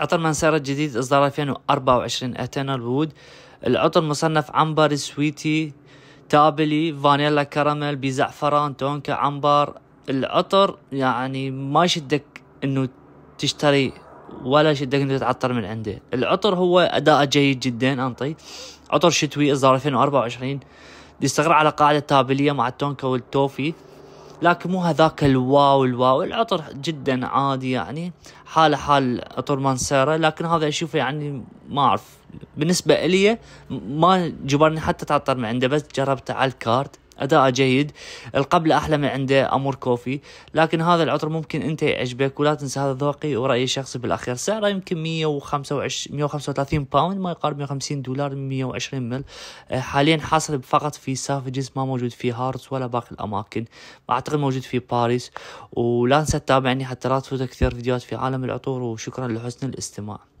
عطر منسارة الجديد إصدار 2024 أتانا الوود العطر مصنف عنبر سويتي تابلي فانيلا كراميل بزعفران تونكا عنبر العطر يعني ما يشدك انه تشتري ولا يشدك انه تتعطر من عنده العطر هو اداء جيد جدا انطي عطر شتوي اصدار 2024 يستقر على قاعدة تابلية مع التونكا والتوفي لكن مو هذاك الواو الواو العطر جدا عادي يعني حاله حال عطر مانسيرا لكن هذا اشوفه يعني ما اعرف بالنسبه الي ما جبرني حتى تعطر من عنده بس جربته على الكارت اداءه جيد القبل احلى من عنده امور كوفي لكن هذا العطر ممكن انت يعجبك ولا تنسى هذا ذوقي ورايي الشخصي بالاخير سعره يمكن 125 135 باوند ما يقارب 150 دولار 120 مل آه، حاليا حاصل فقط في سافجز ما موجود في هارتس ولا باقي الاماكن اعتقد موجود في باريس ولا تنسى تتابعني حتى لا تفوتك كثير فيديوهات في عالم العطور وشكرا لحسن الاستماع